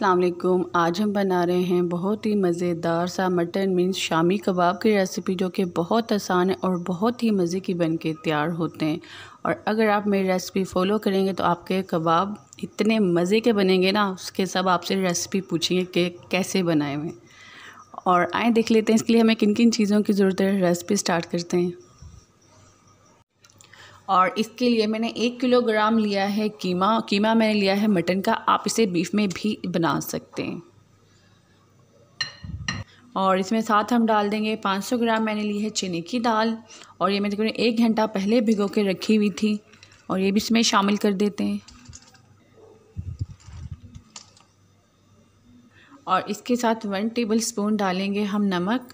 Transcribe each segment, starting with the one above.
असलम आज हम बना रहे हैं बहुत ही मज़ेदार सा मटन मीन्स शामी कबाब की रेसिपी जो कि बहुत आसान है और बहुत ही मज़े की बन के तैयार होते हैं और अगर आप मेरी रेसिपी फ़ॉलो करेंगे तो आपके कबाब इतने मज़े के बनेंगे ना उसके सब आपसे रेसिपी पूछिए कि कैसे बनाए हुए और आए देख लेते हैं इसके लिए हमें किन किन चीज़ों की ज़रूरत है रेसिपी स्टार्ट करते हैं और इसके लिए मैंने एक किलोग्राम लिया है कीमा कीमा मैंने लिया है मटन का आप इसे बीफ में भी बना सकते हैं और इसमें साथ हम डाल देंगे 500 ग्राम मैंने ली है चने की दाल और ये मैंने तकरीबन एक घंटा पहले भिगो के रखी हुई थी और ये भी इसमें शामिल कर देते हैं और इसके साथ वन टेबल स्पून डालेंगे हम नमक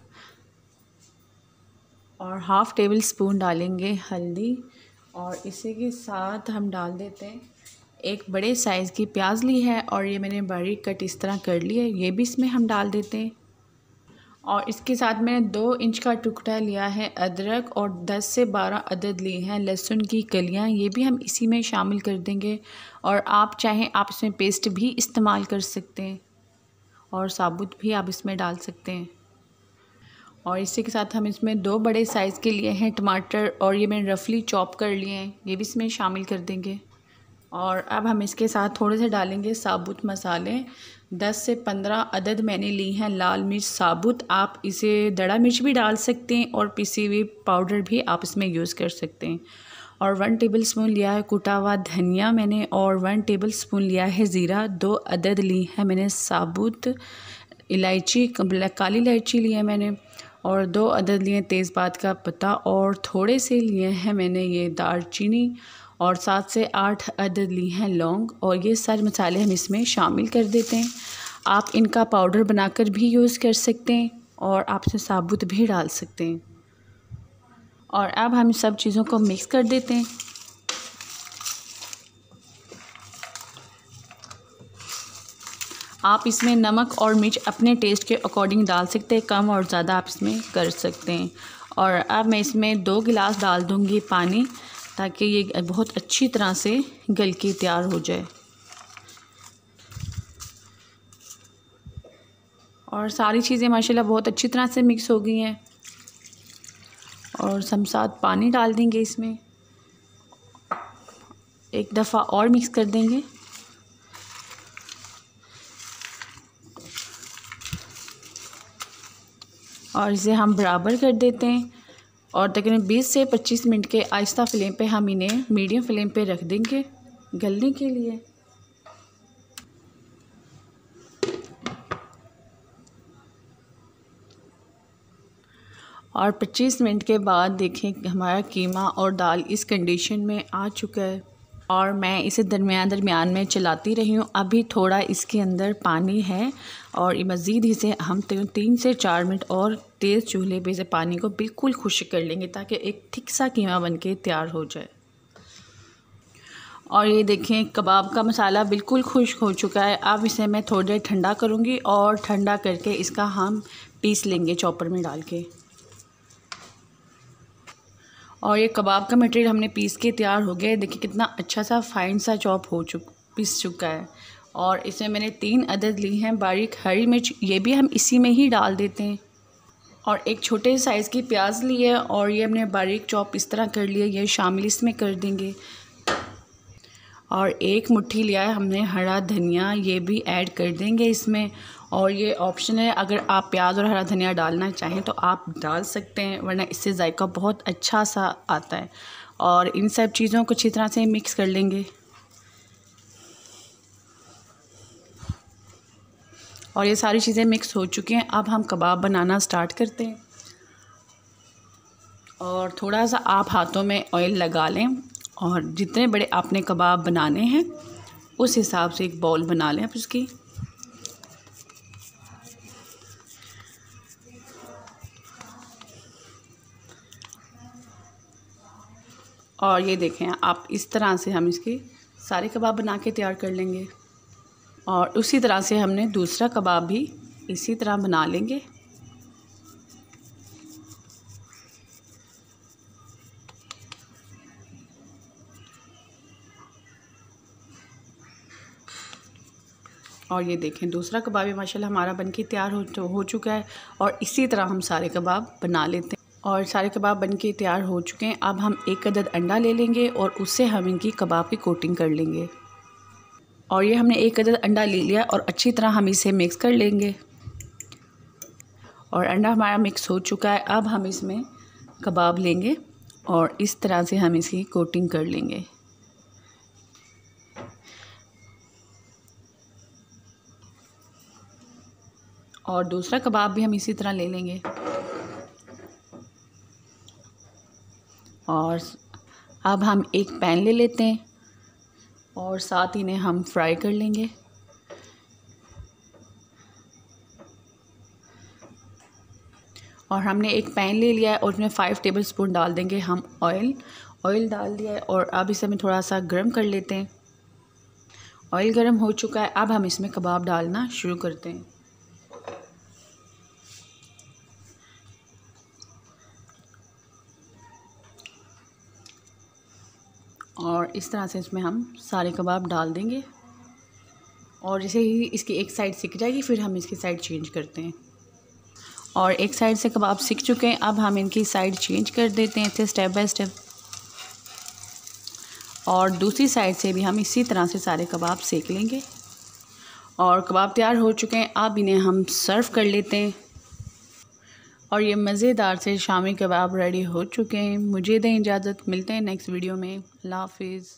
और हाफ़ टेबल स्पून डालेंगे हल्दी और इसी के साथ हम डाल देते हैं एक बड़े साइज़ की प्याज ली है और ये मैंने बारीक कट इस तरह कर ली है ये भी इसमें हम डाल देते हैं और इसके साथ मैंने दो इंच का टुकड़ा लिया है अदरक और दस से बारह अदद लिए हैं लहसुन की कलियाँ ये भी हम इसी में शामिल कर देंगे और आप चाहें आप इसमें पेस्ट भी इस्तेमाल कर सकते हैं और साबुत भी आप इसमें डाल सकते हैं और इसी के साथ हम इसमें दो बड़े साइज़ के लिए हैं टमाटर और ये मैंने रफली चॉप कर लिए हैं ये भी इसमें शामिल कर देंगे और अब हम इसके साथ थोड़े से डालेंगे साबुत मसाले दस से पंद्रह अदद मैंने ली हैं लाल मिर्च साबुत आप इसे दड़ा मिर्च भी डाल सकते हैं और पिसी हुई पाउडर भी आप इसमें यूज़ कर सकते हैं और वन टेबल स्पून लिया है कुटा हुआ धनिया मैंने और वन टेबल स्पून लिया है ज़ीरा दो अदद ली है मैंने साबुत इलायची काली इलायची ली है मैंने और दो अदद लिए तेज़पात का पत्ता और थोड़े से लिए हैं मैंने ये दालचीनी और सात से आठ अदद ली हैं लौंग और ये सारे मसाले हम इसमें शामिल कर देते हैं आप इनका पाउडर बनाकर भी यूज़ कर सकते हैं और आप इसमें साबुत भी डाल सकते हैं और अब हम सब चीज़ों को मिक्स कर देते हैं आप इसमें नमक और मिर्च अपने टेस्ट के अकॉर्डिंग डाल सकते हैं कम और ज़्यादा आप इसमें कर सकते हैं और अब मैं इसमें दो गिलास डाल दूँगी पानी ताकि ये बहुत अच्छी तरह से गल के तैयार हो जाए और सारी चीज़ें माशाल्लाह बहुत अच्छी तरह से मिक्स हो गई हैं और सम साथ पानी डाल देंगे इसमें एक दफ़ा और मिक्स कर देंगे और इसे हम बराबर कर देते हैं और तकरीबन 20 से 25 मिनट के आहिस्ता फ्लेम पे हम इन्हें मीडियम फ्लेम पे रख देंगे गलने के लिए और 25 मिनट के बाद देखें हमारा कीमा और दाल इस कंडीशन में आ चुका है और मैं इसे दरमियान दरमियान में चलाती रही हूँ अभी थोड़ा इसके अंदर पानी है और मज़ीद इसे हम तीन से चार मिनट और तेज़ चूल्हे पे इसे पानी को बिल्कुल खुश्क कर लेंगे ताकि एक थिक सा कीमा बन के तैयार हो जाए और ये देखें कबाब का मसाला बिल्कुल खुश्क हो चुका है अब इसे मैं थोड़ी देर ठंडा करूँगी और ठंडा करके इसका हम पीस लेंगे चॉपर में डाल के और ये कबाब का मटेरियल हमने पीस के तैयार हो गया है देखिए कितना अच्छा सा फाइन सा चॉप हो चुक पीस चुका है और इसमें मैंने तीन अदद ली हैं बारीक हरी मिर्च ये भी हम इसी में ही डाल देते हैं और एक छोटे साइज़ की प्याज ली है और ये हमने बारीक चॉप इस तरह कर लिया ये शामिल इसमें कर देंगे और एक मुट्ठी लिया है हमने हरा धनिया ये भी ऐड कर देंगे इसमें और ये ऑप्शन है अगर आप प्याज और हरा धनिया डालना चाहें तो आप डाल सकते हैं वरना इससे जायका बहुत अच्छा सा आता है और इन सब चीज़ों को अच्छी तरह से मिक्स कर लेंगे और ये सारी चीज़ें मिक्स हो चुकी हैं अब हम कबाब बनाना स्टार्ट करते हैं और थोड़ा सा आप हाथों में ऑयल लगा लें और जितने बड़े आपने कबाब बनाने हैं उस हिसाब से एक बॉल बना लें आप उसकी और ये देखें आप इस तरह से हम इसकी सारे कबाब बना के तैयार कर लेंगे और उसी तरह से हमने दूसरा कबाब भी इसी तरह बना लेंगे और ये देखें दूसरा कबाब भी माशाल्लाह हमारा बनके तैयार हो तो हो चुका है और इसी तरह हम सारे कबाब बना लेते हैं और सारे कबाब बन के तैयार हो चुके हैं अब हम एक अदद अंडा ले लेंगे और उससे हम इनकी कबाब की कोटिंग कर लेंगे और ये हमने एक अदद अंडा ले लिया और अच्छी तरह हम इसे मिक्स कर लेंगे और अंडा हमारा मिक्स हो चुका है अब हम इसमें कबाब लेंगे और इस तरह से हम इसकी कोटिंग कर लेंगे और दूसरा कबाब भी हम इसी तरह ले लेंगे और अब हम एक पैन ले लेते हैं और साथ ही इन्हें हम फ्राई कर लेंगे और हमने एक पैन ले लिया है और उसमें फ़ाइव टेबल स्पून डाल देंगे हम ऑयल ऑयल डाल दिया है और अब इसे हमें थोड़ा सा गर्म कर लेते हैं ऑयल गर्म हो चुका है अब हम इसमें कबाब डालना शुरू करते हैं और इस तरह से इसमें हम सारे कबाब डाल देंगे और जैसे ही इसकी एक साइड सिक जाएगी फिर हम इसकी साइड चेंज करते हैं और एक साइड से कबाब सिक चुके हैं अब हम इनकी साइड चेंज कर देते हैं इसे स्टेप बाय स्टेप और दूसरी साइड से भी हम इसी तरह से सारे कबाब सेक लेंगे और कबाब तैयार हो चुके हैं अब इन्हें हम सर्व कर लेते हैं और ये मज़ेदार से शामी कबाब रेडी हो चुके हैं मुझे दें इजाज़त मिलते हैं नेक्स्ट वीडियो में अल्लाह हाफिज़